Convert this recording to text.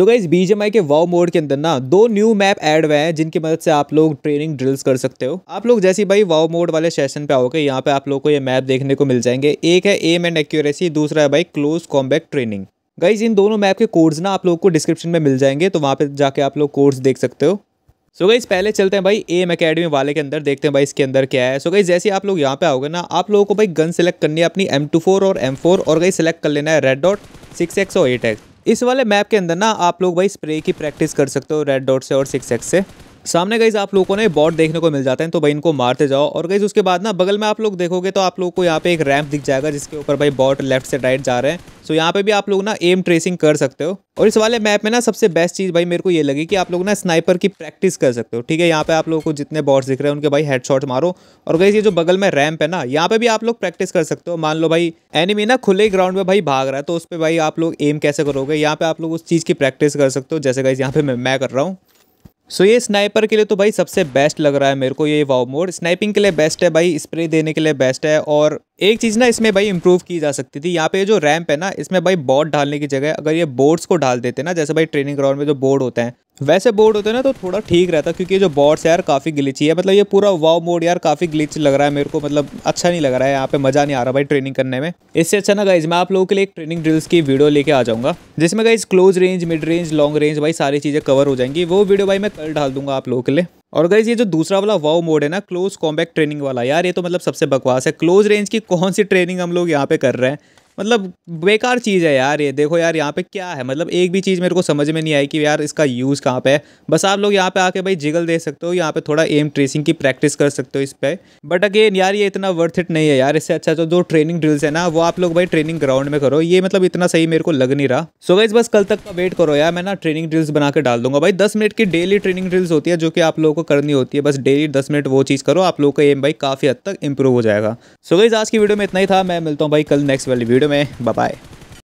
so guys बीजेमआई के वाव mode के अंदर ना दो न्यू मैप ऐड हुए हैं जिनकी मदद से आप लोग ट्रेनिंग ड्रिल्स कर सकते हो आप लोग जैसे भाई वाव मोड वाले सेशन पे आओगे यहाँ पे आप लोग को ये मैप देखने को मिल जाएंगे एक है एम एंड एक्यूरेसी दूसरा है भाई क्लोज कॉम्बैक्ट ट्रेनिंग गाइज इन दोनों मैप के कोड्स ना आप लोग को डिस्क्रिप्शन में मिल जाएंगे तो वहाँ पे जाके आप लोग कोड्स देख सकते हो सो so गाइज पहले चलते हैं भाई एम अकेडमी वाले के अंदर देखते हैं भाई इसके अंदर क्या है सो so गाइज जैसे आप लोग यहाँ पे आओगे ना आप लोगों को भाई गन सेलेक्ट करनी है अपनी एम टू फोर और एम फोर और गई सेलेक्ट कर लेना है रेड डॉट सिक्स एक्स और एट एक्स इस वाले मैप के अंदर ना आप लोग भाई स्प्रे की प्रैक्टिस कर सकते हो रेड डॉट से और सिक्स एक्स से सामने गई आप लोगों को ना बॉट देखने को मिल जाते हैं तो भाई इनको मारते जाओ और गई उसके बाद ना बगल में आप लोग देखोगे तो आप लोग को यहाँ पे एक रैंप दिख जाएगा जिसके ऊपर भाई बॉट लेफ्ट से राइट जा रहे हैं सो यहाँ पे भी आप लोग ना एम ट्रेसिंग कर सकते हो और इस वाले मैप में ना सबसे बेस्ट चीज़ भाई मेरे को ये लगी कि आप लोग ना स्नाइपर की प्रैक्टिस कर सकते हो ठीक है यहाँ पे आप लोगों को जितने बॉट्स दिख रहे हैं उनके भाई हेडशॉट मारो और गई ये जो बगल में रैम्प है ना यहाँ पे भी आप लोग प्रैक्टिस कर सकते हो मान लो भाई एनिमी ना खुले ग्राउंड में भाई भाग रहा है तो उस पर भाई आप लोग एम कैसे करोगे यहाँ पे आप लोग उस चीज़ की प्रैक्टिस कर सकते हो जैसे गई यहाँ पे मैं कर रहा हूँ सो so, ये स्नाइपर के लिए तो भाई सबसे बेस्ट लग रहा है मेरे को ये वाव मोड स्नाइपिंग के लिए बेस्ट है भाई स्प्रे देने के लिए बेस्ट है और एक चीज़ ना इसमें भाई इंप्रूव की जा सकती थी यहाँ पे जो रैंप है ना इसमें भाई बोर्ड डालने की जगह अगर ये बोर्ड्स को डाल देते ना जैसे भाई ट्रेनिंग ग्राउंड में जो बोर्ड होते हैं वैसे बोर्ड होते ना तो थोड़ा ठीक रहता क्योंकि जो है यार काफ़ी ग्लिची है मतलब ये पूरा वाव मोड यार काफ़ी ग्लिच लग रहा है मेरे को मतलब अच्छा नहीं लग रहा है यहाँ पे मज़ा नहीं आ रहा भाई ट्रेनिंग करने में इससे अच्छा ना गाइज मैं आप लोगों के लिए एक ट्रेनिंग ड्रिल्स की वीडियो लेके आ जाऊँगा जिसमें guys close range mid range long range भाई सारी चीज़ें कवर हो जाएंगी वो वीडियो भाई मैं कल डाल दूंगा आप लोगों के लिए और गाइज ये जो दूसरा वाला वाव मोड है ना क्लोज कॉम्बैक्ट ट्रेनिंग वाला यार ये तो मतलब सबसे बकवास है क्लोज रेंज की कौन सी ट्रेनिंग हम लोग यहाँ पे कर रहे हैं मतलब बेकार चीज़ है यार ये देखो यार यहाँ पे क्या है मतलब एक भी चीज़ मेरे को समझ में नहीं आई कि यार इसका यूज़ कहाँ पे है बस आप लोग यहाँ पे आके भाई जिगल दे सकते हो यहाँ पे थोड़ा एम ट्रेसिंग की प्रैक्टिस कर सकते हो इस पर बट अगेन यार ये इतना वर्थ इट नहीं है यार इससे अच्छा तो जो ट्रेनिंग ड्रिल्स है ना वो आप लोग भाई ट्रेनिंग ग्राउंड में करो ये मतलब इतना सही मेरे को लग नहीं रहा सो गाइज बस कल तक का वेट करो यार मैं ना ट्रेनिंग ड्रिल्स बना के डाल दूंगा भाई दस मिनट की डेली ट्रेनिंग ड्रिल्स होती है जो कि आप लोगों को करनी होती है बस डेली दस मिनट वो चीज़ करो आप लोगों का एम भाई काफ़ी हद तक इंप्रूव हो जाएगा सो गाइज आज की वीडियो में इतना ही था मैं मिलता हूँ भाई कल नेक्स्ट वाली वीडियो में बाय